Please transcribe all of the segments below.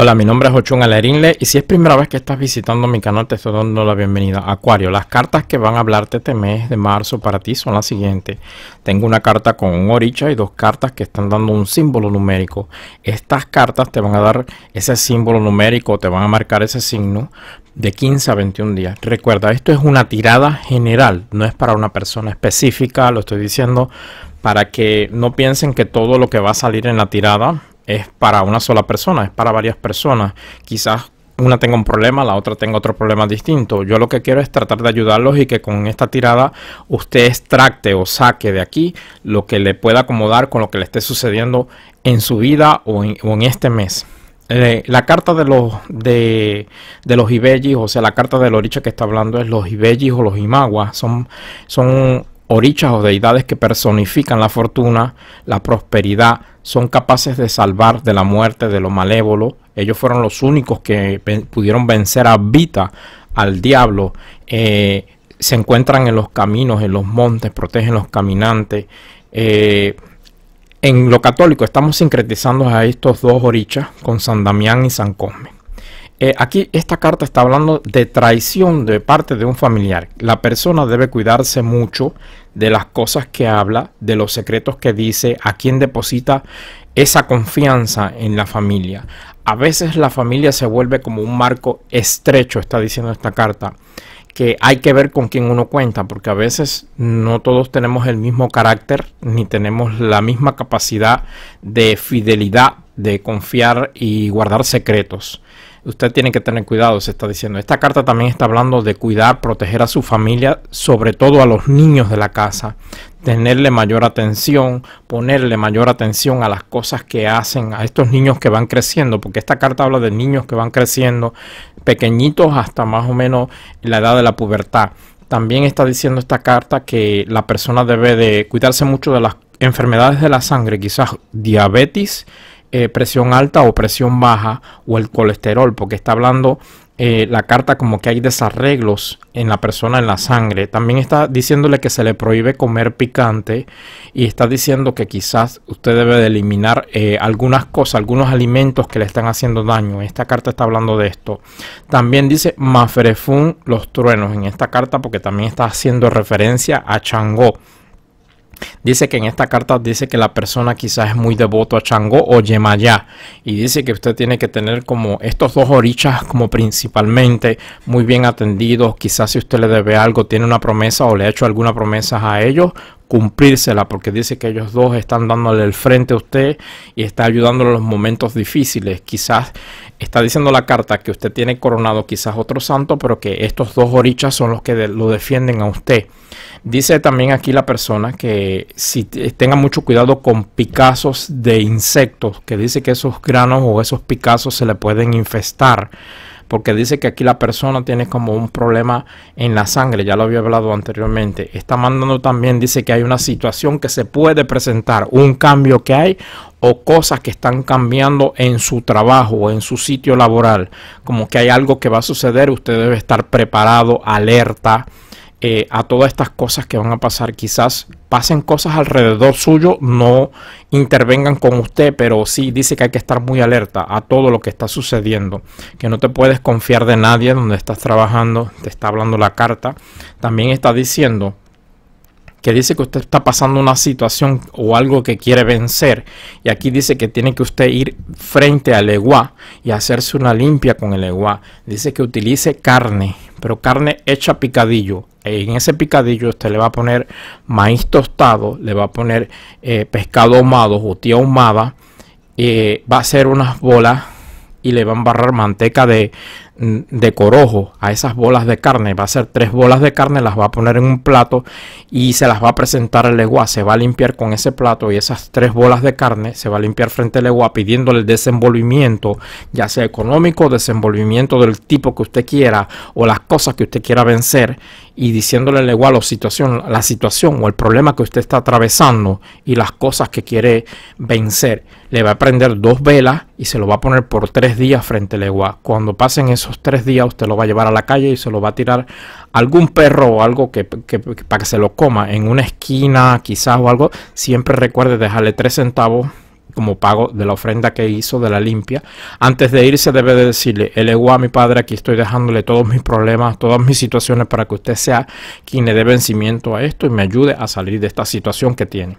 Hola, mi nombre es Ochun Alerinle y si es primera vez que estás visitando mi canal te estoy dando la bienvenida. Acuario, las cartas que van a hablarte este mes de marzo para ti son las siguientes. Tengo una carta con un oricha y dos cartas que están dando un símbolo numérico. Estas cartas te van a dar ese símbolo numérico, te van a marcar ese signo de 15 a 21 días. Recuerda, esto es una tirada general, no es para una persona específica, lo estoy diciendo para que no piensen que todo lo que va a salir en la tirada es para una sola persona, es para varias personas. Quizás una tenga un problema, la otra tenga otro problema distinto. Yo lo que quiero es tratar de ayudarlos y que con esta tirada usted extracte o saque de aquí lo que le pueda acomodar con lo que le esté sucediendo en su vida o en, este mes. Eh, la carta de los de, los ibellis, o sea, la carta del oricho que está hablando es los ibellis o los imaguas, son, son orichas o deidades que personifican la fortuna, la prosperidad, son capaces de salvar de la muerte, de lo malévolo. Ellos fueron los únicos que pudieron vencer a Vita, al diablo. Eh, se encuentran en los caminos, en los montes, protegen los caminantes. Eh, en lo católico estamos sincretizando a estos dos orichas con San Damián y San Cosme. Eh, aquí esta carta está hablando de traición de parte de un familiar. La persona debe cuidarse mucho de las cosas que habla, de los secretos que dice, a quién deposita esa confianza en la familia. A veces la familia se vuelve como un marco estrecho, está diciendo esta carta, que hay que ver con quién uno cuenta, porque a veces no todos tenemos el mismo carácter ni tenemos la misma capacidad de fidelidad de confiar y guardar secretos. Usted tiene que tener cuidado, se está diciendo. Esta carta también está hablando de cuidar, proteger a su familia, sobre todo a los niños de la casa, tenerle mayor atención, ponerle mayor atención a las cosas que hacen, a estos niños que van creciendo, porque esta carta habla de niños que van creciendo, pequeñitos hasta más o menos la edad de la pubertad. También está diciendo esta carta que la persona debe de cuidarse mucho de las enfermedades de la sangre, quizás diabetes eh, presión alta o presión baja o el colesterol, porque está hablando eh, la carta como que hay desarreglos en la persona en la sangre. También está diciéndole que se le prohíbe comer picante y está diciendo que quizás usted debe de eliminar eh, algunas cosas, algunos alimentos que le están haciendo daño. Esta carta está hablando de esto. También dice Maferefun los truenos en esta carta porque también está haciendo referencia a Changó Dice que en esta carta dice que la persona quizás es muy devoto a Changó o Yemayá. Y dice que usted tiene que tener como estos dos orichas como principalmente muy bien atendidos. Quizás si usted le debe algo, tiene una promesa o le ha hecho alguna promesa a ellos, cumplírsela porque dice que ellos dos están dándole el frente a usted y está ayudándole en los momentos difíciles. Quizás está diciendo la carta que usted tiene coronado quizás otro santo, pero que estos dos orichas son los que lo defienden a usted. Dice también aquí la persona que si tenga mucho cuidado con picazos de insectos, que dice que esos granos o esos picazos se le pueden infestar porque dice que aquí la persona tiene como un problema en la sangre, ya lo había hablado anteriormente. Está mandando también, dice que hay una situación que se puede presentar, un cambio que hay o cosas que están cambiando en su trabajo o en su sitio laboral, como que hay algo que va a suceder, usted debe estar preparado, alerta. Eh, a todas estas cosas que van a pasar. Quizás pasen cosas alrededor suyo, no intervengan con usted, pero sí dice que hay que estar muy alerta a todo lo que está sucediendo, que no te puedes confiar de nadie donde estás trabajando, te está hablando la carta. También está diciendo que dice que usted está pasando una situación o algo que quiere vencer. Y aquí dice que tiene que usted ir frente al Eguá y hacerse una limpia con el Eguá. Dice que utilice carne, pero carne hecha picadillo. En ese picadillo usted le va a poner maíz tostado, le va a poner eh, pescado ahumado, jutía ahumada, eh, va a hacer unas bolas y le va a embarrar manteca de, de corojo a esas bolas de carne, va a ser tres bolas de carne, las va a poner en un plato y se las va a presentar el legua, se va a limpiar con ese plato y esas tres bolas de carne se va a limpiar frente al legua pidiéndole el desenvolvimiento, ya sea económico, desenvolvimiento del tipo que usted quiera o las cosas que usted quiera vencer y diciéndole al legua la situación, la situación o el problema que usted está atravesando y las cosas que quiere vencer. Le va a prender dos velas y se lo va a poner por tres días frente al legua, Cuando pasen esos tres días usted lo va a llevar a la calle y se lo va a tirar algún perro o algo que, que para que se lo coma en una esquina quizás o algo, siempre recuerde dejarle tres centavos como pago de la ofrenda que hizo, de la limpia. Antes de irse debe de decirle, el a mi padre, aquí estoy dejándole todos mis problemas, todas mis situaciones para que usted sea quien le dé vencimiento a esto y me ayude a salir de esta situación que tiene.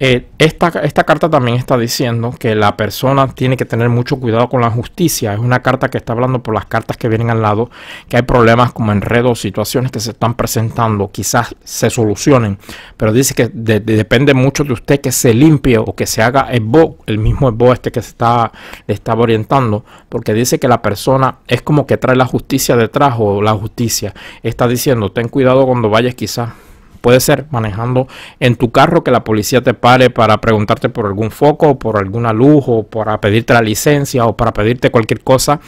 Eh, esta, carta también está diciendo que la persona tiene que tener mucho cuidado con la justicia. Es una carta que está hablando por las cartas que vienen al lado, que hay problemas como enredos, situaciones que se están presentando, quizás se solucionen, pero dice que depende mucho de usted que se limpie o que se haga el el mismo Bo este que se está, le estaba orientando, porque dice que la persona es como que trae la justicia detrás o la justicia está diciendo, ten cuidado cuando vayas quizás puede ser manejando en tu carro que la policía te pare para preguntarte por algún foco, por alguna luz o para pedirte la licencia o para pedirte cualquier cosa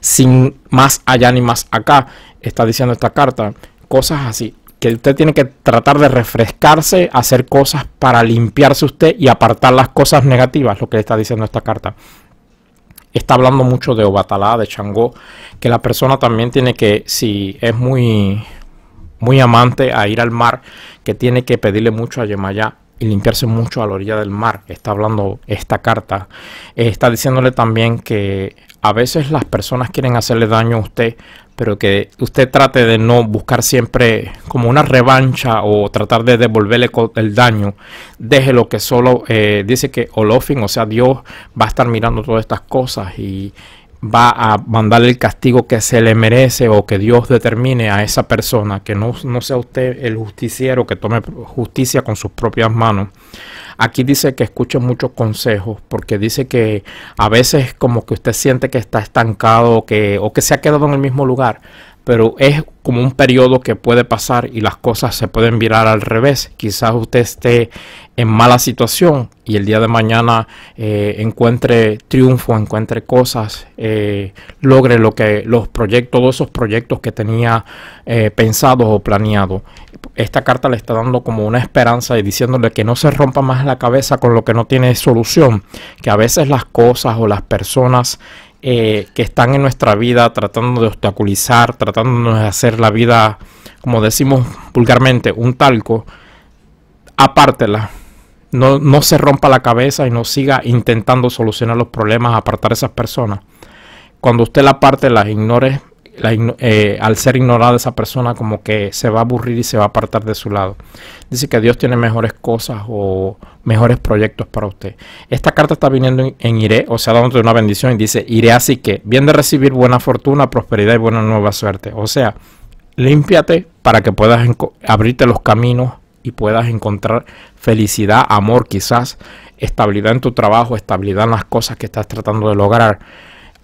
sin más allá ni más acá. Está diciendo esta carta cosas así que usted tiene que tratar de refrescarse, hacer cosas para limpiarse usted y apartar las cosas negativas, lo que le está diciendo esta carta. Está hablando mucho de Obatalá, de Changó, que la persona también tiene que, si es muy, muy amante a ir al mar, que tiene que pedirle mucho a Yemayá y limpiarse mucho a la orilla del mar. Está hablando esta carta. Eh, está diciéndole también que a veces las personas quieren hacerle daño a usted pero que usted trate de no buscar siempre como una revancha o tratar de devolverle el daño. Deje lo que solo eh, dice que Olofin, o sea, Dios va a estar mirando todas estas cosas y va a mandarle el castigo que se le merece o que Dios determine a esa persona, que no, no sea usted el justiciero que tome justicia con sus propias manos. Aquí dice que escuche muchos consejos, porque dice que a veces como que usted siente que está estancado que, o que se ha quedado en el mismo lugar pero es como un periodo que puede pasar y las cosas se pueden virar al revés. Quizás usted esté en mala situación y el día de mañana eh, encuentre triunfo, encuentre cosas, eh, logre lo que los proyectos, todos esos proyectos que tenía eh, pensados o planeados. Esta carta le está dando como una esperanza y diciéndole que no se rompa más la cabeza con lo que no tiene solución, que a veces las cosas o las personas eh, que están en nuestra vida tratando de obstaculizar, Tratando de hacer la vida, como decimos vulgarmente, un talco, apártela. No, no se rompa la cabeza y no siga intentando solucionar los problemas, apartar a esas personas. Cuando usted la aparte las ignore, eh, al ser ignorada esa persona como que se va a aburrir y se va a apartar de su lado. Dice que Dios tiene mejores cosas o mejores proyectos para usted. Esta carta está viniendo en, Iré, o sea, dándote una bendición y dice, Iré así que, bien de recibir buena fortuna, prosperidad y buena nueva suerte. O sea, límpiate para que puedas abrirte los caminos y puedas encontrar felicidad, amor quizás, estabilidad en tu trabajo, estabilidad en las cosas que estás tratando de lograr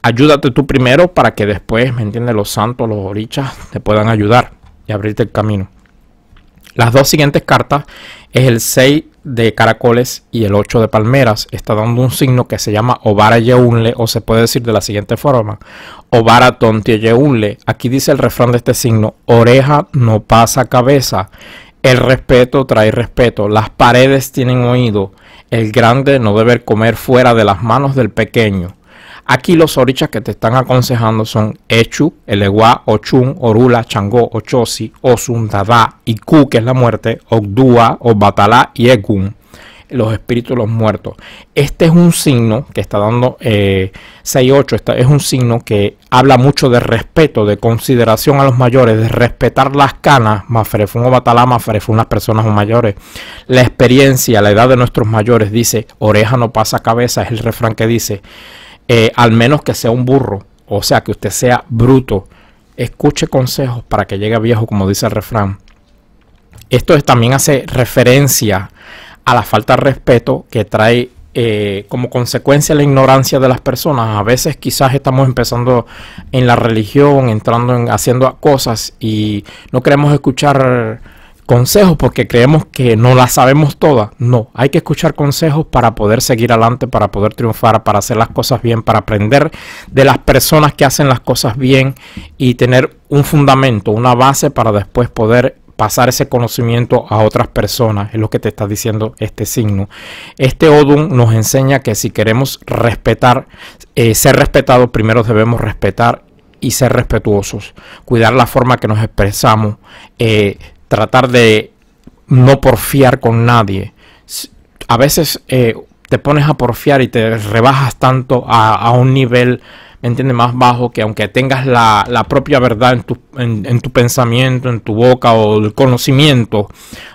ayúdate tú primero para que después, ¿me entiendes? Los santos, los orichas te puedan ayudar y abrirte el camino. Las dos siguientes cartas es el 6 de caracoles y el 8 de palmeras. Está dando un signo que se llama Obara Yeunle o se puede decir de la siguiente forma. Obara Tontie Yeunle. Aquí dice el refrán de este signo. Oreja no pasa cabeza. El respeto trae respeto. Las paredes tienen oído. El grande no debe comer fuera de las manos del pequeño. Aquí los orichas que te están aconsejando son Echu, Eleguá, Ochun, Orula, Changó, Ochosi, Osundada y Iku, que es la muerte, Ogdua, Obatala y Egun los espíritus los muertos. Este es un signo que está dando eh, Este es un signo que habla mucho de respeto, de consideración a los mayores, de respetar las canas, Mafrefun o Batala Mafrefun, las personas mayores. La experiencia, la edad de nuestros mayores, dice, oreja no pasa cabeza, es el refrán que dice. Eh, al menos que sea un burro, o sea, que usted sea bruto, escuche consejos para que llegue viejo, como dice el refrán. Esto también hace referencia a la falta de respeto que trae eh, como consecuencia la ignorancia de las personas. A veces quizás estamos empezando en la religión, entrando en, haciendo cosas y no queremos escuchar consejos porque creemos que no las sabemos todas. No, hay que escuchar consejos para poder seguir adelante, para poder triunfar, para hacer las cosas bien, para aprender de las personas que hacen las cosas bien y tener un fundamento, una base para después poder pasar ese conocimiento a otras personas, es lo que te está diciendo este signo. Este Odum nos enseña que si queremos respetar, eh, ser respetados, primero debemos respetar y ser respetuosos, cuidar la forma que nos expresamos, eh, tratar de no porfiar con nadie. A veces eh, te pones a porfiar y te rebajas tanto a, un nivel, ¿me más bajo que aunque tengas la, propia verdad en tu, en tu, pensamiento, en tu boca o el conocimiento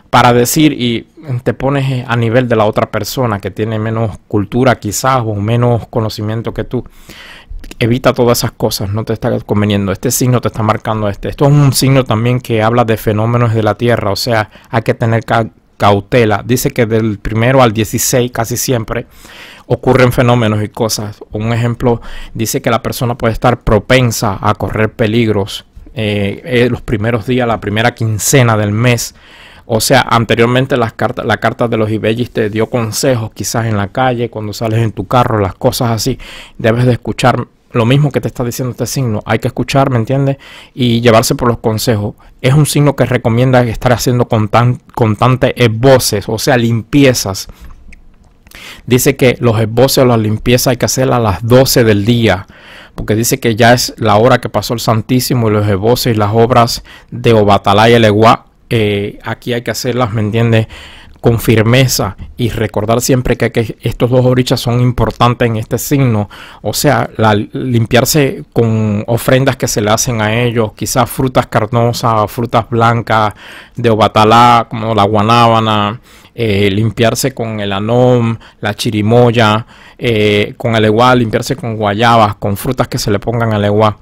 para decir y te pones a nivel de la otra persona que tiene menos cultura quizás o menos conocimiento que tú evita todas esas cosas, no te está conveniendo. Este signo te está marcando este. Esto es un signo también que habla de fenómenos de la Tierra, o sea, hay que tener cautela. Dice que del primero al 16 casi siempre ocurren fenómenos y cosas. Un ejemplo dice que la persona puede estar propensa a correr peligros eh, eh, los primeros días, la primera quincena del mes. O sea, anteriormente la carta de los Ibellis te dio consejos, quizás en la calle, cuando sales en tu carro, las cosas así. Debes de escuchar lo mismo que te está diciendo este signo. Hay que escuchar, ¿me entiendes? Y llevarse por los consejos. Es un signo que recomienda estar haciendo con constantes esboces, o sea, limpiezas. Dice que los esboces o las limpiezas hay que hacerlas a las 12 del día, porque dice que ya es la hora que pasó el Santísimo y los esboces y las obras de Obatalá y el eh, aquí hay que hacerlas, ¿me entiendes? con firmeza y recordar siempre que, estos dos orichas son importantes en este signo, o sea, limpiarse con ofrendas que se le hacen a ellos, quizás frutas carnosas, frutas blancas de obatalá, como la guanábana, eh, limpiarse con el anón, la chirimoya, eh, con el eguá, limpiarse con guayabas, con frutas que se le pongan al agua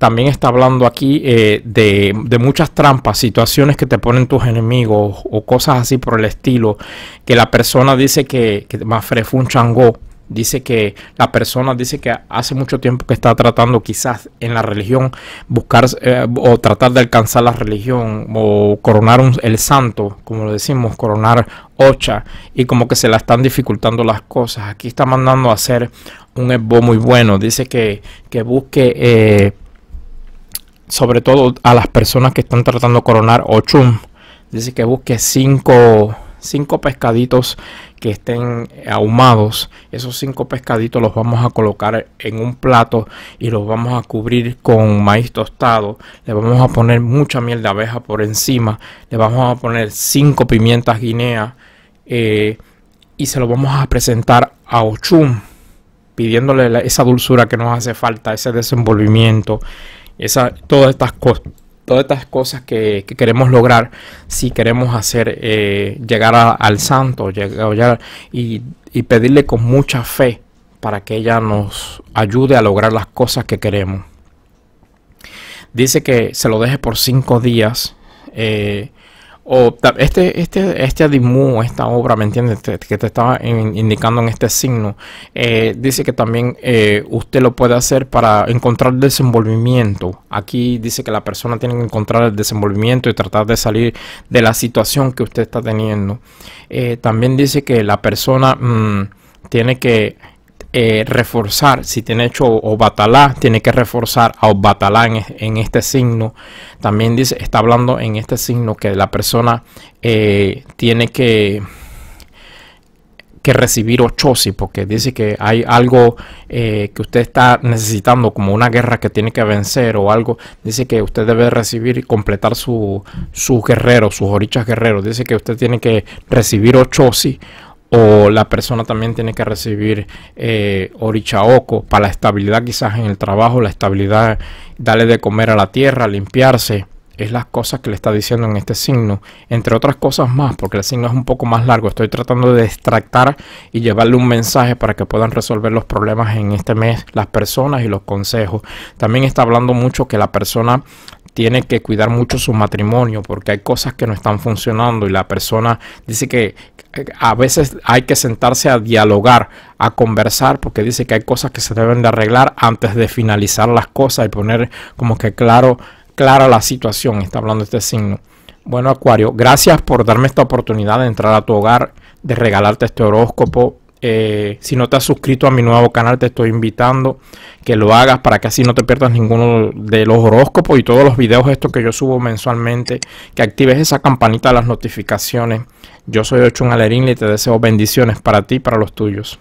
también está hablando aquí eh, de, muchas trampas, situaciones que te ponen tus enemigos o cosas así por el estilo, que la persona dice que, que Mafre fue un chango, Dice que la persona dice que hace mucho tiempo que está tratando quizás en la religión buscar eh, o tratar de alcanzar la religión o coronar el santo, como lo decimos, coronar ocha y como que se la están dificultando las cosas. Aquí está mandando a hacer un esbo muy bueno. Dice que, que busque... Eh, sobre todo a las personas que están tratando de coronar Ochum. Dice que busque cinco, pescaditos que estén ahumados. Esos cinco pescaditos los vamos a colocar en un plato y los vamos a cubrir con maíz tostado. Le vamos a poner mucha miel de abeja por encima. Le vamos a poner cinco pimientas guinea eh, y se lo vamos a presentar a Ochum, pidiéndole esa dulzura que nos hace falta, ese desenvolvimiento, todas, estas todas estas cosas que, queremos lograr, si queremos hacer eh, llegar al santo llegar, y, pedirle con mucha fe para que ella nos ayude a lograr las cosas que queremos. Dice que se lo deje por cinco días. Eh, o este, este, este esta obra, ¿me entiendes? que te estaba indicando en este signo, eh, dice que también eh, usted lo puede hacer para encontrar desenvolvimiento. Aquí dice que la persona tiene que encontrar el desenvolvimiento y tratar de salir de la situación que usted está teniendo. Eh, también dice que la persona mm, tiene que eh, reforzar, si tiene hecho o batalá, tiene que reforzar a batalá en, en, este signo. También dice, está hablando en este signo que la persona eh, tiene que, que recibir ochosi, porque dice que hay algo eh, que usted está necesitando, como una guerra que tiene que vencer o algo. Dice que usted debe recibir y completar su su guerrero sus orichas guerreros. Dice que usted tiene que recibir ochosi o la persona también tiene que recibir eh, oco para la estabilidad quizás en el trabajo, la estabilidad, darle de comer a la tierra, limpiarse. Es las cosas que le está diciendo en este signo, entre otras cosas más, porque el signo es un poco más largo. Estoy tratando de extractar y llevarle un mensaje para que puedan resolver los problemas en este mes, las personas y los consejos. También está hablando mucho que la persona tiene que cuidar mucho su matrimonio porque hay cosas que no están funcionando y la persona dice que eh, a veces hay que sentarse a dialogar, a conversar, porque dice que hay cosas que se deben de arreglar antes de finalizar las cosas y poner como que claro, clara la situación, está hablando este signo. Bueno, Acuario, gracias por darme esta oportunidad de entrar a tu hogar, de regalarte este horóscopo eh, si no te has suscrito a mi nuevo canal, te estoy invitando que lo hagas para que así no te pierdas ninguno de los horóscopos y todos los videos estos que yo subo mensualmente. Que actives esa campanita de las notificaciones. Yo soy Ochun Alerín y te deseo bendiciones para ti y para los tuyos.